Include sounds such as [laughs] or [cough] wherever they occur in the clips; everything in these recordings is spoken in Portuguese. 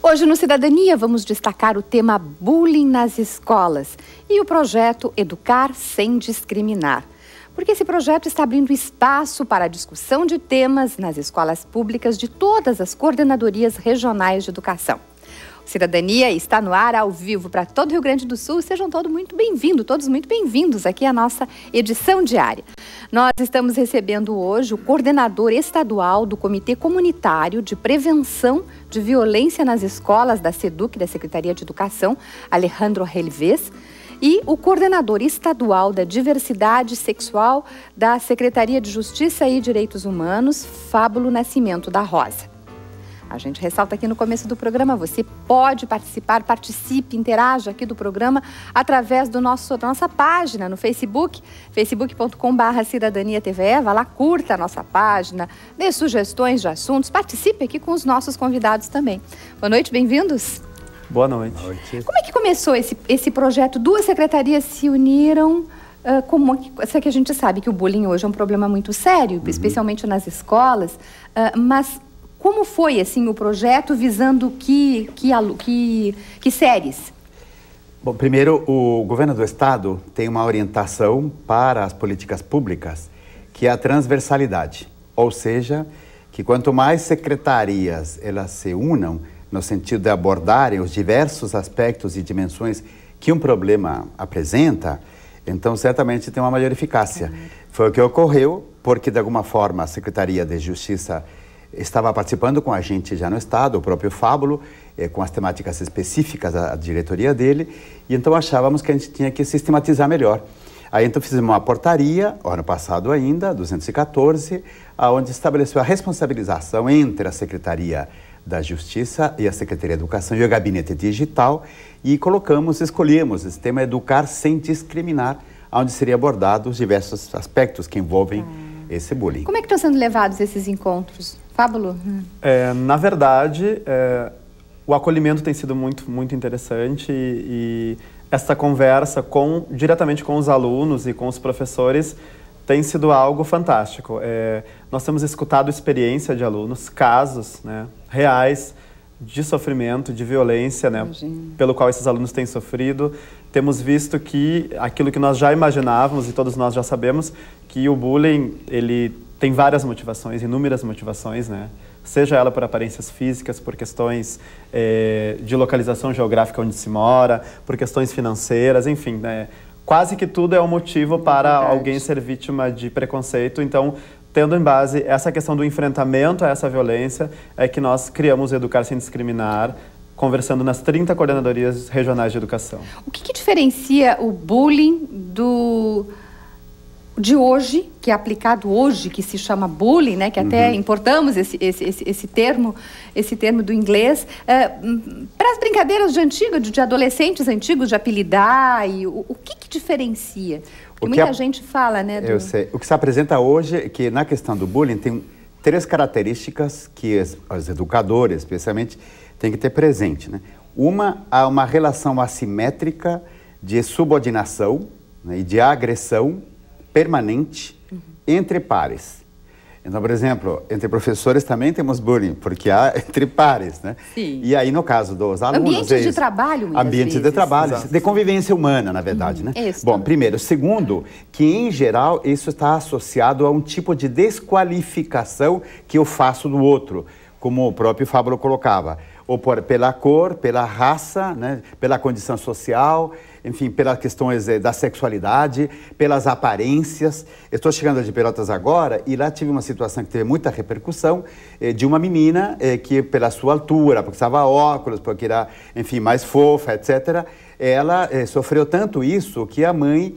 Hoje no Cidadania vamos destacar o tema bullying nas escolas e o projeto Educar sem discriminar. Porque esse projeto está abrindo espaço para a discussão de temas nas escolas públicas de todas as coordenadorias regionais de educação. Cidadania está no ar ao vivo para todo o Rio Grande do Sul. Sejam todos muito bem-vindos, todos muito bem-vindos aqui à nossa edição diária. Nós estamos recebendo hoje o coordenador estadual do Comitê Comunitário de Prevenção de Violência nas Escolas da SEDUC, da Secretaria de Educação, Alejandro Relvez e o coordenador estadual da diversidade sexual da Secretaria de Justiça e Direitos Humanos, Fábulo Nascimento da Rosa. A gente ressalta aqui no começo do programa, você pode participar, participe, interaja aqui do programa através do nosso nossa página no Facebook, facebookcom Cidadania TVE. Vá lá, curta a nossa página, dê sugestões de assuntos, participe aqui com os nossos convidados também. Boa noite, bem-vindos. Boa noite. Boa noite. Como é que começou esse, esse projeto? Duas secretarias se uniram uh, como essa que a gente sabe que o bullying hoje é um problema muito sério, uhum. especialmente nas escolas, uh, mas como foi assim o projeto visando que que, que, que séries? Bom, primeiro o governo do estado tem uma orientação para as políticas públicas que é a transversalidade, ou seja, que quanto mais secretarias elas se unam no sentido de abordarem os diversos aspectos e dimensões que um problema apresenta, então certamente tem uma maior eficácia. Uhum. Foi o que ocorreu, porque de alguma forma a Secretaria de Justiça estava participando com a gente já no Estado, o próprio Fábulo, eh, com as temáticas específicas da diretoria dele, e então achávamos que a gente tinha que sistematizar melhor. Aí então fizemos uma portaria, ano passado ainda, 214, onde estabeleceu a responsabilização entre a Secretaria da Justiça e a Secretaria de Educação e o Gabinete Digital e colocamos, escolhemos esse tema Educar Sem Discriminar, onde seria abordados diversos aspectos que envolvem... Tá esse é bullying. Como é que estão sendo levados esses encontros? Fábulo? É, na verdade, é, o acolhimento tem sido muito, muito interessante e, e essa conversa com, diretamente com os alunos e com os professores tem sido algo fantástico. É, nós temos escutado experiência de alunos, casos né, reais, de sofrimento, de violência, né, pelo qual esses alunos têm sofrido. Temos visto que aquilo que nós já imaginávamos e todos nós já sabemos, que o bullying ele tem várias motivações, inúmeras motivações, né? Seja ela por aparências físicas, por questões eh, de localização geográfica onde se mora, por questões financeiras, enfim, né? Quase que tudo é um motivo para alguém ser vítima de preconceito. Então, tendo em base essa questão do enfrentamento a essa violência, é que nós criamos Educar Sem Discriminar, conversando nas 30 coordenadorias regionais de educação. O que, que diferencia o bullying do de hoje, que é aplicado hoje, que se chama bullying, né, que até uhum. importamos esse, esse, esse, esse, termo, esse termo do inglês, é, hum, para as brincadeiras de antigo, de, de, adolescentes antigos, de apelidar, e o, o que, que diferencia? O que muita a... gente fala, né? Do... Eu sei. O que se apresenta hoje é que na questão do bullying tem três características que as, as educadoras, especialmente, têm que ter presente, né? Uma, há uma relação assimétrica de subordinação né, e de agressão permanente uhum. entre pares. Então, por exemplo, entre professores também temos bullying, porque há [laughs] entre pares, né? Sim. E aí, no caso dos alunos... Ambiente é de trabalho, muitas Ambiente vezes. de trabalho, Exato. de convivência humana, na verdade, né? Uhum. Isso. Bom, primeiro. Segundo, que em geral isso está associado a um tipo de desqualificação que eu faço do outro, como o próprio Fábio colocava ou por, pela cor, pela raça, né, pela condição social, enfim, pelas questões eh, da sexualidade, pelas aparências. Eu estou chegando de Pelotas agora e lá tive uma situação que teve muita repercussão eh, de uma menina eh, que, pela sua altura, porque estava óculos, porque era, enfim, mais fofa, etc., ela eh, sofreu tanto isso que a mãe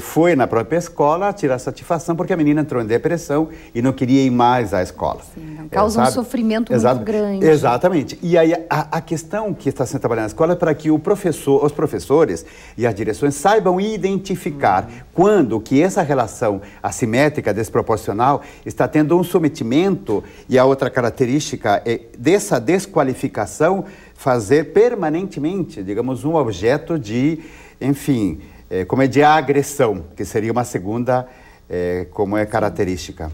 foi na própria escola tirar satisfação porque a menina entrou em depressão e não queria ir mais à escola. Sim, é, causa é, um sofrimento Exato, muito grande. Exatamente. E aí a, a questão que está sendo trabalhada na escola é para que o professor, os professores e as direções saibam identificar uhum. quando que essa relação assimétrica, desproporcional, está tendo um sometimento e a outra característica é dessa desqualificação fazer permanentemente, digamos, um objeto de, enfim, é, é, de agressão, que seria uma segunda, é, como é característica.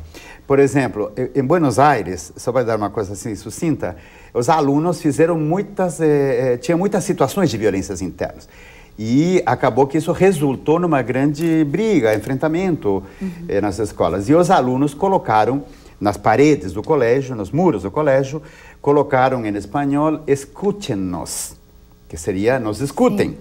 Por exemplo, em Buenos Aires, só para dar uma coisa assim sucinta, os alunos fizeram muitas, é, é tinha muitas situações de violências internas. E acabou que isso resultou numa grande briga, enfrentamento uhum. eh, nas escolas. E os alunos colocaram nas paredes do colégio, nos muros do colégio, colocaram em espanhol, escúchenos, que seria nos escutem. Sim.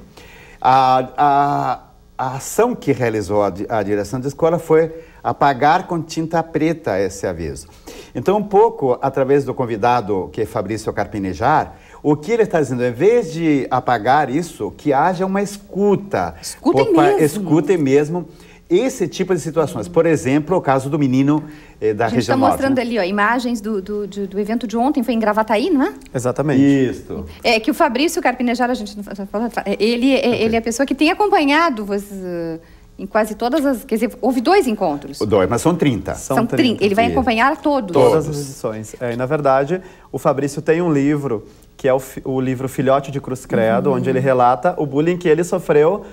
A, a, a ação que realizou a, a direção da escola foi apagar com tinta preta esse aviso. Então, um pouco através do convidado, que é Fabrício Carpinejar, o que ele está dizendo, em vez de apagar isso, que haja uma escuta. Escutem Opa, mesmo. Escutem mesmo esse tipo de situações. Por exemplo, o caso do menino eh, da região norte. A gente está mostrando né? ali ó, imagens do, do, do, evento de ontem, foi em Gravataí, não é? Exatamente. Isso. É que o Fabrício Carpinejar, a gente não tá tá, é, ele, é, ele é a pessoa que tem acompanhado os, eh, em quase todas as. Quer dizer, houve dois encontros. Dois, mas são 30. São, são 30. 30. Ele vai acompanhar todos. Todas as edições. É, e, na verdade, o Fabrício tem um livro, que é o, o livro Filhote de Cruz Credo, uhum. onde ele relata o bullying que ele sofreu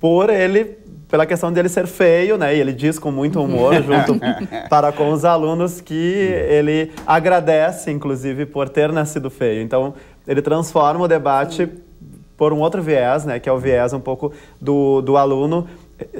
por ele pela questão dele ser feio, né? E ele diz com muito humor [laughs] junto para com os alunos que ele agradece, inclusive, por ter nascido feio. Então, ele transforma o debate por um outro viés, né? Que é o viés um pouco do, do aluno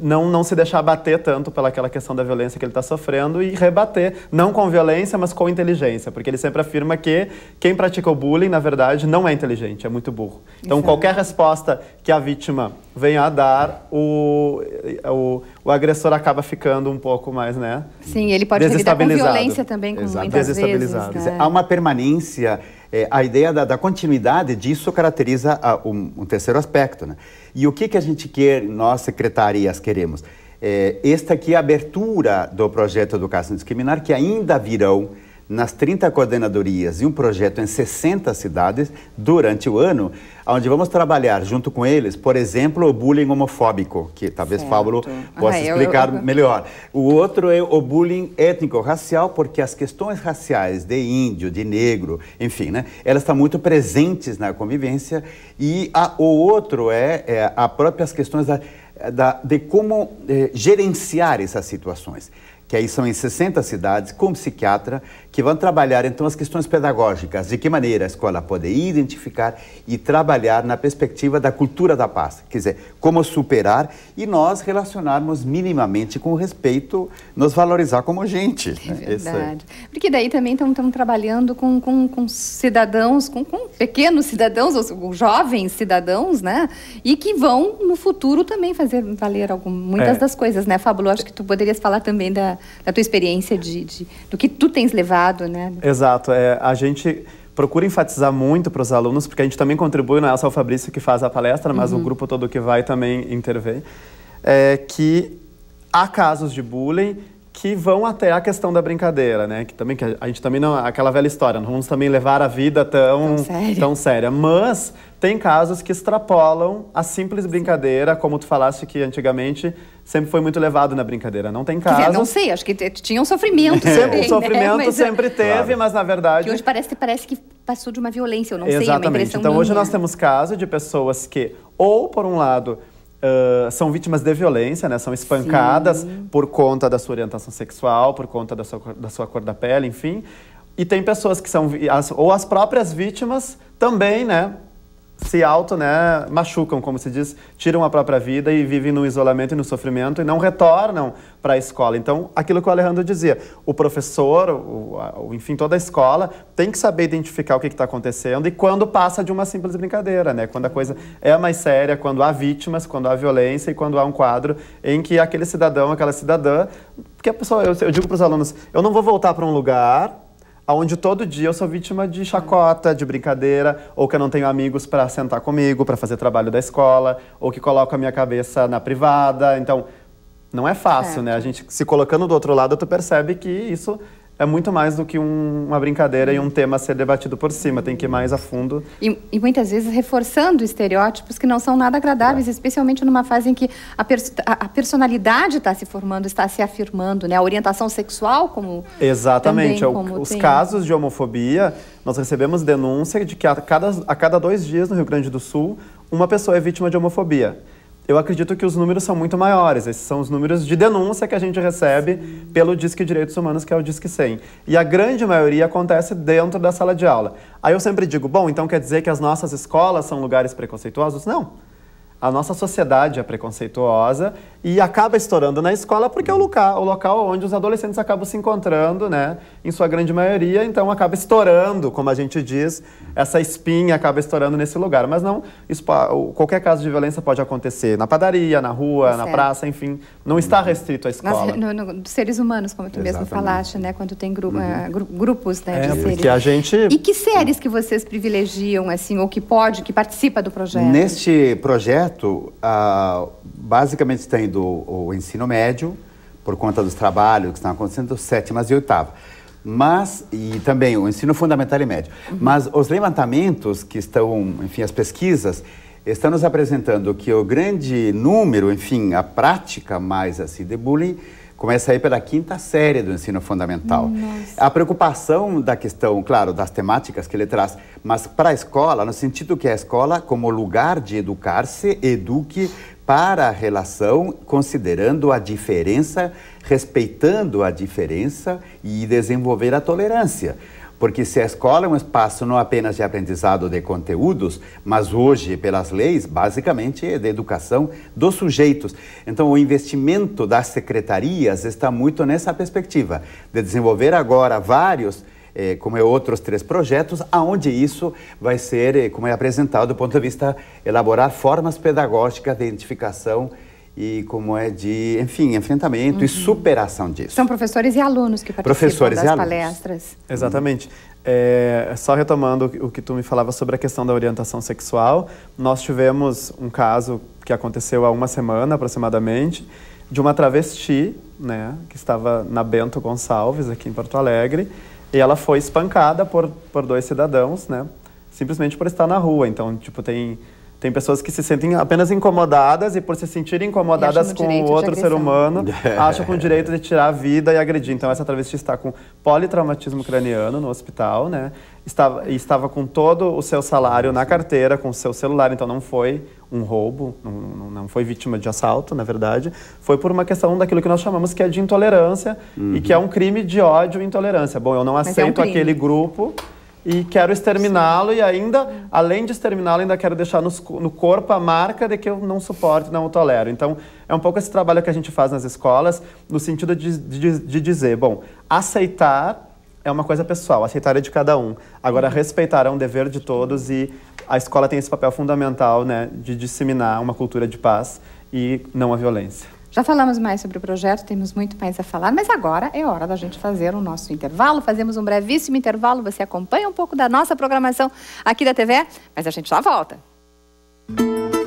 não, não se deixar bater tanto pelaquela questão da violência que ele está sofrendo e rebater, não com violência, mas com inteligência, porque ele sempre afirma que quem pratica o bullying, na verdade, não é inteligente, é muito burro. Então, qualquer resposta que a vítima venha a dar, o, o, o agressor acaba ficando um pouco mais, né? Sim, ele pode lidar com violência também, com Exato. muitas vezes. Né? Há uma permanência é, a ideia da, da, continuidade disso caracteriza a, um, um, terceiro aspecto. Né? E o que, que a gente quer, nós secretarias queremos? É, esta aqui é a abertura do projeto Educação Discriminar, que ainda virão nas 30 coordenadorias e um projeto em 60 cidades durante o ano, onde vamos trabalhar junto com eles, por exemplo, o bullying homofóbico, que talvez Pablo possa ah, explicar eu, eu... melhor. O outro é o bullying étnico-racial, porque as questões raciais de índio, de negro, enfim, né, elas estão muito presentes na convivência. E a, o outro é, é as próprias questões da, da, de como é, gerenciar essas situações que aí são em 60 cidades, com psiquiatra, que vão trabalhar então as questões pedagógicas, de que maneira a escola pode identificar e trabalhar na perspectiva da cultura da paz, quer dizer, como superar e nós relacionarmos minimamente com respeito, nos valorizar como gente. Né? É né? verdade. Porque daí também estamos trabalhando com, com, com cidadãos, com, com, pequenos cidadãos, ou com jovens cidadãos, né? E que vão no futuro também fazer valer algum, muitas é. das coisas, né, Fábio? Acho que tu poderias falar também da, da tua experiência de, de, do que tu tens levado, né? Exato. É, a gente procura enfatizar muito para os alunos, porque a gente também contribui, não é só o Fabrício que faz a palestra, mas uhum. o grupo todo que vai também intervém, é que há casos de bullying que vão até a questão da brincadeira, né? Que também que a gente também não aquela velha história, não vamos também levar a vida tão tão, tão séria, mas tem casos que extrapolam a simples brincadeira, como tu falaste que antigamente sempre foi muito levado na brincadeira. Não tem casos. Dizer, não sei, acho que tinha um sofrimento. [laughs] Também, o né? sofrimento né? mas, sempre é. teve, claro. mas na verdade. Que hoje parece, parece que passou de uma violência, eu não Exatamente. sei, é uma impressão Então minha. hoje nós temos casos de pessoas que, ou por um lado, Uh, são vítimas de violência, né? São espancadas Sim. por conta da sua orientação sexual, por conta da sua, da sua cor da pele, enfim. E tem pessoas que são, as, ou as próprias vítimas também, né? se auto, né, machucam, como se diz, tiram a própria vida e vivem no isolamento e no sofrimento e não retornam para a escola. Então, aquilo que o Alejandro dizia, o professor, o, o enfim, toda a escola tem que saber identificar o que está acontecendo e quando passa de uma simples brincadeira, né? Quando a coisa é mais séria, quando há vítimas, quando há violência e quando há um quadro em que aquele cidadão, aquela cidadã, porque a pessoa, eu, eu digo para os alunos, eu não vou voltar para um lugar onde todo dia eu sou vítima de chacota, de brincadeira, ou que eu não tenho amigos para sentar comigo, para fazer trabalho da escola, ou que coloco a minha cabeça na privada. Então, não é fácil, certo. né? A gente se colocando do outro lado, tu percebe que isso é muito mais do que um, uma brincadeira e um tema a ser debatido por cima, tem que ir mais a fundo. E, e muitas vezes reforçando estereótipos que não são nada agradáveis, é. especialmente numa fase em que a, a, a personalidade está se formando, está se afirmando, né? A orientação sexual como... Exatamente, também, é como os tem... casos de homofobia, nós recebemos denúncia de que a cada, a cada dois dias no Rio Grande do Sul, uma pessoa é vítima de homofobia eu acredito que os números são muito maiores. Esses são os números de denúncia que a gente recebe pelo Disque Direitos Humanos, que é o Disque 100. E a grande maioria acontece dentro da sala de aula. Aí eu sempre digo, bom, então quer dizer que as nossas escolas são lugares preconceituosos? Não. A nossa sociedade é preconceituosa e acaba estourando na escola porque é o local, o local onde os adolescentes acabam se encontrando, né? Em sua grande maioria, então acaba estourando, como a gente diz, essa espinha acaba estourando nesse lugar. Mas não, isso, qualquer caso de violência pode acontecer na padaria, na rua, tá na praça, enfim, não está uhum. restrito à escola. Nas, no, no, seres humanos, como tu Exatamente. mesmo falaste, né? Quando tem gru, uhum. Eh, gru grupos, né, é, de seres. Que a gente... E que séries que vocês privilegiam, assim, ou que pode, que participa do projeto? Neste projeto projeto, ah, basicamente tendo o, o ensino médio, por conta dos trabalhos que estão acontecendo, sétimas e oitava. Mas, e também o ensino fundamental e médio. Uhum. Mas os levantamentos que estão, enfim, as pesquisas, estão nos apresentando que o grande número, enfim, a prática mais assim de bullying começa aí pela quinta série do ensino fundamental. Nossa. A preocupação da questão, claro, das temáticas que ele traz, mas para a escola, no sentido que a escola, como lugar de educar-se, eduque para a relação, considerando a diferença, respeitando a diferença e desenvolver a tolerância. Porque se a escola é um espaço não apenas de aprendizado de conteúdos, mas hoje, pelas leis, basicamente é de educação dos sujeitos. Então, o investimento das secretarias está muito nessa perspectiva, de desenvolver agora vários eh, como é outros três projetos, aonde isso vai ser, eh, como é apresentado do ponto de vista elaborar formas pedagógicas de identificação e como é de, enfim, enfrentamento uhum. e superação disso. São professores e alunos que participam professores das e alunos. palestras. Exatamente. É, só retomando o que tu me falava sobre a questão da orientação sexual, nós tivemos um caso que aconteceu há uma semana aproximadamente, de uma travesti, né, que estava na Bento Gonçalves, aqui em Porto Alegre, e ela foi espancada por, por dois cidadãos, né, simplesmente por estar na rua. Então, tipo, tem tem pessoas que se sentem apenas incomodadas e, por se sentirem incomodadas com outro ser humano, [laughs] acham com o direito de tirar a vida e agredir. Então, essa travesti está com politraumatismo craniano no hospital, né? Estava, estava com todo o seu salário na carteira, com o seu celular, então não foi um roubo, não, não foi vítima de assalto, na verdade. Foi por uma questão daquilo que nós chamamos que é de intolerância uhum. e que uhum. é um crime de ódio e intolerância. Bom, eu não aceito é um aquele grupo e quero exterminá-lo e ainda, além de exterminá-lo, ainda quero deixar no, no, corpo a marca de que eu não suporto, não o tolero. Então, é um pouco esse trabalho que a gente faz nas escolas, no sentido de, de, de dizer, bom, aceitar é uma coisa pessoal, aceitar é de cada um. Agora, uhum. respeitar é um dever de todos e a escola tem esse papel fundamental, né, de disseminar uma cultura de paz e não a violência. Já falamos mais sobre o projeto, temos muito mais a falar, mas agora é hora da gente fazer o nosso intervalo. Fazemos um brevíssimo intervalo, você acompanha um pouco da nossa programação aqui da TV, mas a gente já volta. Música